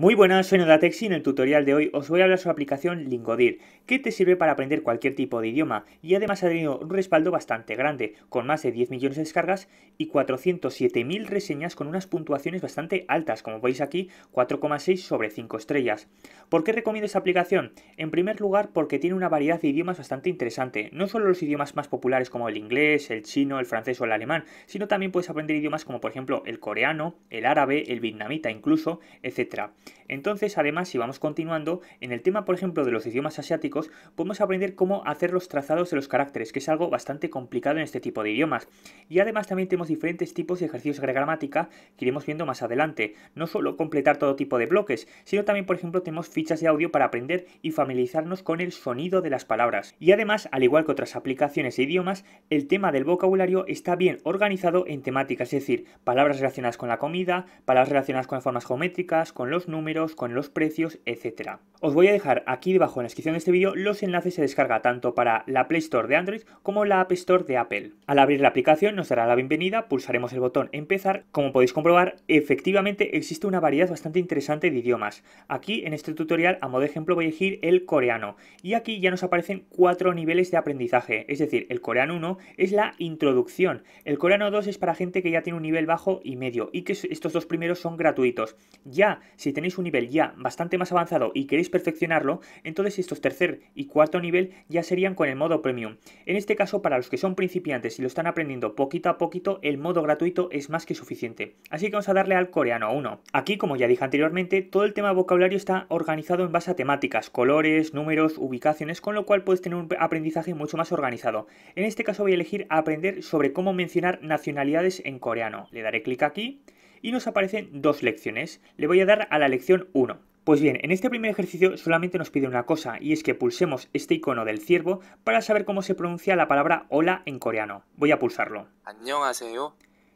Muy buenas, soy Nodatexi y en el tutorial de hoy os voy a hablar sobre la aplicación Lingodir, que te sirve para aprender cualquier tipo de idioma y además ha tenido un respaldo bastante grande, con más de 10 millones de descargas y 407.000 reseñas con unas puntuaciones bastante altas, como veis aquí, 4,6 sobre 5 estrellas. ¿Por qué recomiendo esta aplicación? En primer lugar porque tiene una variedad de idiomas bastante interesante, no solo los idiomas más populares como el inglés, el chino, el francés o el alemán, sino también puedes aprender idiomas como por ejemplo el coreano, el árabe, el vietnamita incluso, etcétera. Entonces, además, si vamos continuando, en el tema, por ejemplo, de los idiomas asiáticos, podemos aprender cómo hacer los trazados de los caracteres, que es algo bastante complicado en este tipo de idiomas. Y además también tenemos diferentes tipos de ejercicios de gramática que iremos viendo más adelante. No solo completar todo tipo de bloques, sino también, por ejemplo, tenemos fichas de audio para aprender y familiarizarnos con el sonido de las palabras. Y además, al igual que otras aplicaciones e idiomas, el tema del vocabulario está bien organizado en temáticas, es decir, palabras relacionadas con la comida, palabras relacionadas con las formas geométricas, con los números, números, con los precios, etcétera. Os voy a dejar aquí debajo en la descripción de este vídeo los enlaces de descarga tanto para la Play Store de Android como la App Store de Apple. Al abrir la aplicación nos dará la bienvenida, pulsaremos el botón empezar. Como podéis comprobar, efectivamente existe una variedad bastante interesante de idiomas. Aquí en este tutorial, a modo de ejemplo, voy a elegir el coreano. Y aquí ya nos aparecen cuatro niveles de aprendizaje, es decir, el coreano 1 es la introducción, el coreano 2 es para gente que ya tiene un nivel bajo y medio y que estos dos primeros son gratuitos. Ya, si tenéis un nivel ya bastante más avanzado y queréis perfeccionarlo, entonces estos tercer y cuarto nivel ya serían con el modo premium. En este caso, para los que son principiantes y lo están aprendiendo poquito a poquito, el modo gratuito es más que suficiente. Así que vamos a darle al coreano 1. Aquí, como ya dije anteriormente, todo el tema vocabulario está organizado en base a temáticas, colores, números, ubicaciones, con lo cual puedes tener un aprendizaje mucho más organizado. En este caso voy a elegir aprender sobre cómo mencionar nacionalidades en coreano. Le daré clic aquí y nos aparecen dos lecciones. Le voy a dar a la lección 1. Pues bien, en este primer ejercicio solamente nos pide una cosa, y es que pulsemos este icono del ciervo para saber cómo se pronuncia la palabra hola en coreano. Voy a pulsarlo.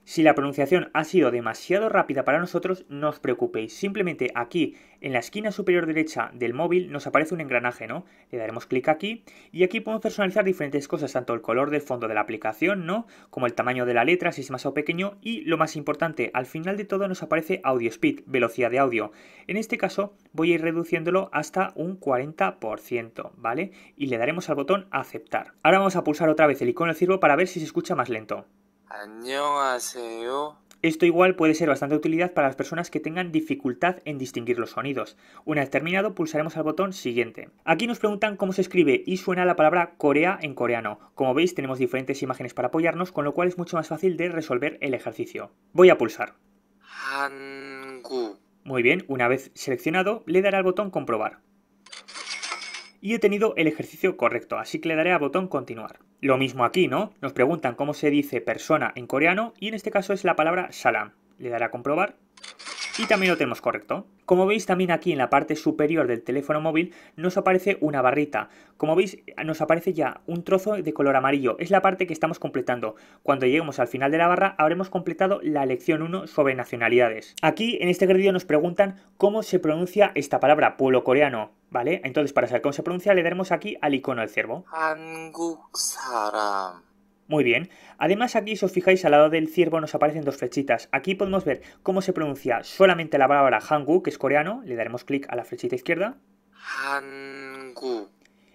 Si la pronunciación ha sido demasiado rápida para nosotros, no os preocupéis. Simplemente aquí, en la esquina superior derecha del móvil, nos aparece un engranaje, ¿no? Le daremos clic aquí y aquí podemos personalizar diferentes cosas, tanto el color del fondo de la aplicación, ¿no? Como el tamaño de la letra, si es más o pequeño. Y lo más importante, al final de todo nos aparece audio speed, velocidad de audio. En este caso voy a ir reduciéndolo hasta un 40%, ¿vale? Y le daremos al botón aceptar. Ahora vamos a pulsar otra vez el icono del ciervo para ver si se escucha más lento. Esto igual puede ser bastante utilidad para las personas que tengan dificultad en distinguir los sonidos. Una vez terminado, pulsaremos al botón siguiente. Aquí nos preguntan cómo se escribe y suena la palabra Corea en coreano. Como veis, tenemos diferentes imágenes para apoyarnos, con lo cual es mucho más fácil de resolver el ejercicio. Voy a pulsar. Muy bien, una vez seleccionado, le daré al botón comprobar y he tenido el ejercicio correcto, así que le daré a botón continuar. Lo mismo aquí, ¿no? Nos preguntan cómo se dice persona en coreano y en este caso es la palabra salam. Le daré a comprobar y también lo tenemos correcto. Como veis también aquí en la parte superior del teléfono móvil nos aparece una barrita. Como veis nos aparece ya un trozo de color amarillo, es la parte que estamos completando. Cuando lleguemos al final de la barra habremos completado la lección 1 sobre nacionalidades. Aquí en este gridio nos preguntan cómo se pronuncia esta palabra, pueblo coreano. ¿Vale? Entonces para saber cómo se pronuncia le daremos aquí al icono del ciervo. Muy bien. Además aquí, si os fijáis, al lado del ciervo nos aparecen dos flechitas. Aquí podemos ver cómo se pronuncia solamente la palabra hangu, que es coreano. Le daremos clic a la flechita izquierda. Hangu.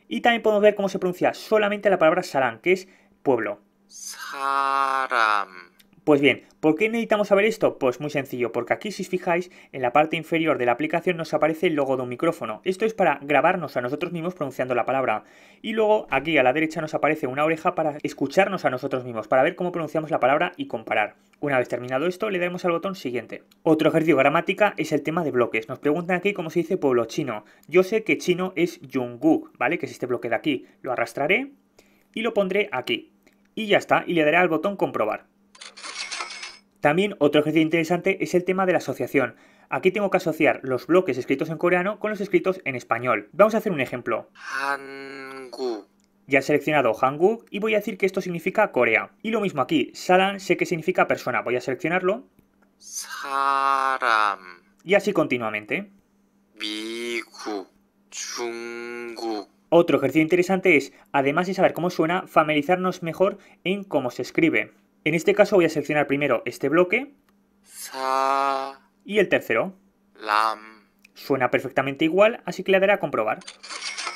Y también podemos ver cómo se pronuncia solamente la palabra sarang, que es pueblo. Sarang. Pues bien, ¿por qué necesitamos saber esto? Pues muy sencillo, porque aquí si os fijáis, en la parte inferior de la aplicación nos aparece el logo de un micrófono. Esto es para grabarnos a nosotros mismos pronunciando la palabra. Y luego aquí a la derecha nos aparece una oreja para escucharnos a nosotros mismos, para ver cómo pronunciamos la palabra y comparar. Una vez terminado esto, le daremos al botón siguiente. Otro ejercicio gramática es el tema de bloques. Nos preguntan aquí cómo se dice pueblo chino. Yo sé que chino es Yungu, ¿vale? Que es este bloque de aquí. Lo arrastraré y lo pondré aquí. Y ya está, y le daré al botón comprobar. También otro ejercicio interesante es el tema de la asociación. Aquí tengo que asociar los bloques escritos en coreano con los escritos en español. Vamos a hacer un ejemplo. Ya he seleccionado Hangu y voy a decir que esto significa Corea. Y lo mismo aquí, Salan sé que significa persona, voy a seleccionarlo. Saram. Y así continuamente. Otro ejercicio interesante es, además de saber cómo suena, familiarizarnos mejor en cómo se escribe. En este caso voy a seleccionar primero este bloque y el tercero. Suena perfectamente igual, así que le daré a comprobar.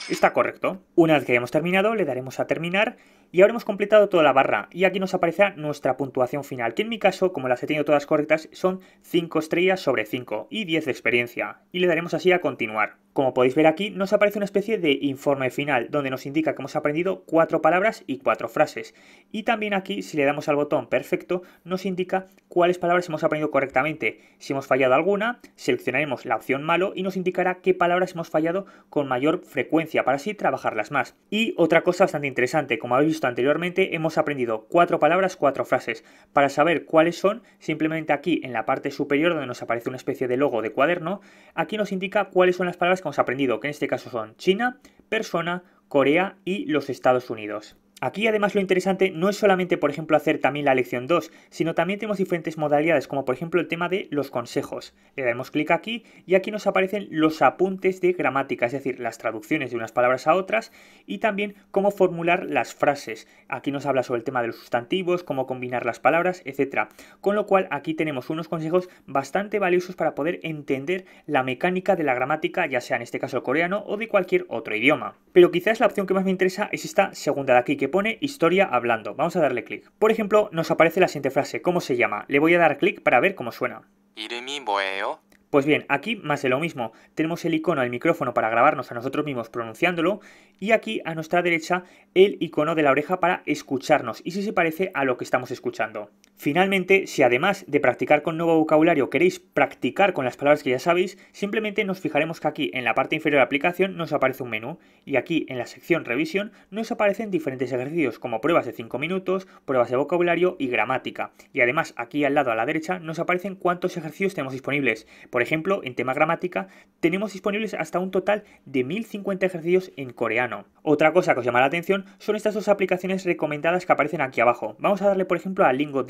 Está correcto. Una vez que hayamos terminado, le daremos a terminar y ahora hemos completado toda la barra y aquí nos aparecerá nuestra puntuación final, que en mi caso, como las he tenido todas correctas, son 5 estrellas sobre 5 y 10 de experiencia y le daremos así a continuar. Como podéis ver aquí, nos aparece una especie de informe final, donde nos indica que hemos aprendido cuatro palabras y cuatro frases. Y también aquí, si le damos al botón perfecto, nos indica cuáles palabras hemos aprendido correctamente. Si hemos fallado alguna, seleccionaremos la opción malo y nos indicará qué palabras hemos fallado con mayor frecuencia, para así trabajarlas más. Y otra cosa bastante interesante, como habéis visto anteriormente, hemos aprendido cuatro palabras, cuatro frases. Para saber cuáles son, simplemente aquí en la parte superior donde nos aparece una especie de logo de cuaderno, aquí nos indica cuáles son las palabras que hemos aprendido, que en este caso son China, persona, Corea y los Estados Unidos. Aquí además lo interesante no es solamente, por ejemplo, hacer también la lección 2, sino también tenemos diferentes modalidades, como por ejemplo el tema de los consejos. Le damos clic aquí y aquí nos aparecen los apuntes de gramática, es decir, las traducciones de unas palabras a otras y también cómo formular las frases. Aquí nos habla sobre el tema de los sustantivos, cómo combinar las palabras, etc. Con lo cual aquí tenemos unos consejos bastante valiosos para poder entender la mecánica de la gramática, ya sea en este caso el coreano o de cualquier otro idioma pero quizás la opción que más me interesa es esta segunda de aquí que pone historia hablando. Vamos a darle clic. Por ejemplo, nos aparece la siguiente frase, ¿cómo se llama? Le voy a dar clic para ver cómo suena. Pues bien, aquí más de lo mismo. Tenemos el icono del micrófono para grabarnos a nosotros mismos pronunciándolo y aquí a nuestra derecha el icono de la oreja para escucharnos y si se parece a lo que estamos escuchando. Finalmente, si además de practicar con nuevo vocabulario queréis practicar con las palabras que ya sabéis, simplemente nos fijaremos que aquí en la parte inferior de la aplicación nos aparece un menú y aquí en la sección revisión nos aparecen diferentes ejercicios como pruebas de 5 minutos, pruebas de vocabulario y gramática. Y además aquí al lado a la derecha nos aparecen cuántos ejercicios tenemos disponibles. Por ejemplo, en tema gramática tenemos disponibles hasta un total de 1050 ejercicios en coreano. Otra cosa que os llama la atención son estas dos aplicaciones recomendadas que aparecen aquí abajo. Vamos a darle por ejemplo a Lingo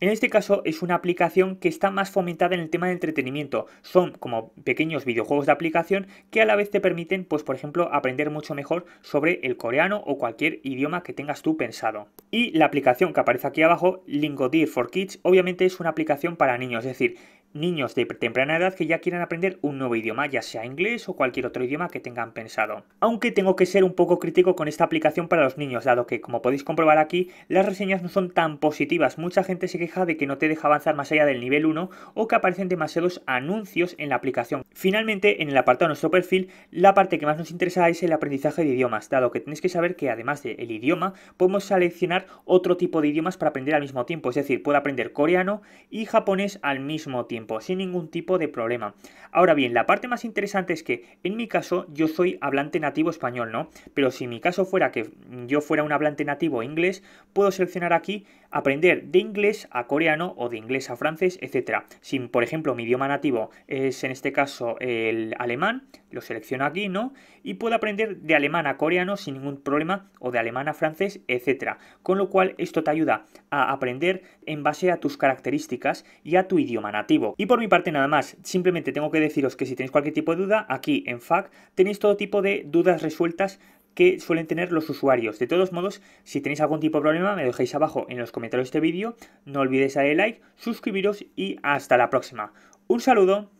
en este caso es una aplicación que está más fomentada en el tema de entretenimiento. Son como pequeños videojuegos de aplicación que a la vez te permiten, pues por ejemplo, aprender mucho mejor sobre el coreano o cualquier idioma que tengas tú pensado. Y la aplicación que aparece aquí abajo, Lingodeer for Kids, obviamente es una aplicación para niños, es decir, niños de temprana edad que ya quieran aprender un nuevo idioma, ya sea inglés o cualquier otro idioma que tengan pensado. Aunque tengo que ser un poco crítico con esta aplicación para los niños, dado que, como podéis comprobar aquí, las reseñas no son tan positivas. Mucha gente se queja de que no te deja avanzar más allá del nivel 1 o que aparecen demasiados anuncios en la aplicación. Finalmente, en el apartado de nuestro perfil, la parte que más nos interesa es el aprendizaje de idiomas, dado que tenéis que saber que además del idioma, podemos seleccionar otro tipo de idiomas para aprender al mismo tiempo, es decir, puedo aprender coreano y japonés al mismo tiempo sin ningún tipo de problema. Ahora bien, la parte más interesante es que en mi caso yo soy hablante nativo español, ¿no? Pero si mi caso fuera que yo fuera un hablante nativo inglés, puedo seleccionar aquí aprender de inglés a coreano o de inglés a francés, etcétera. Si, por ejemplo, mi idioma nativo es en este caso el alemán, lo selecciono aquí, ¿no? Y puedo aprender de alemán a coreano sin ningún problema o de alemán a francés, etc. Con lo cual esto te ayuda a aprender en base a tus características y a tu idioma nativo. Y por mi parte nada más, simplemente tengo que deciros que si tenéis cualquier tipo de duda, aquí en fac tenéis todo tipo de dudas resueltas que suelen tener los usuarios. De todos modos, si tenéis algún tipo de problema, me dejéis abajo en los comentarios de este vídeo. No olvidéis darle like, suscribiros y hasta la próxima. Un saludo.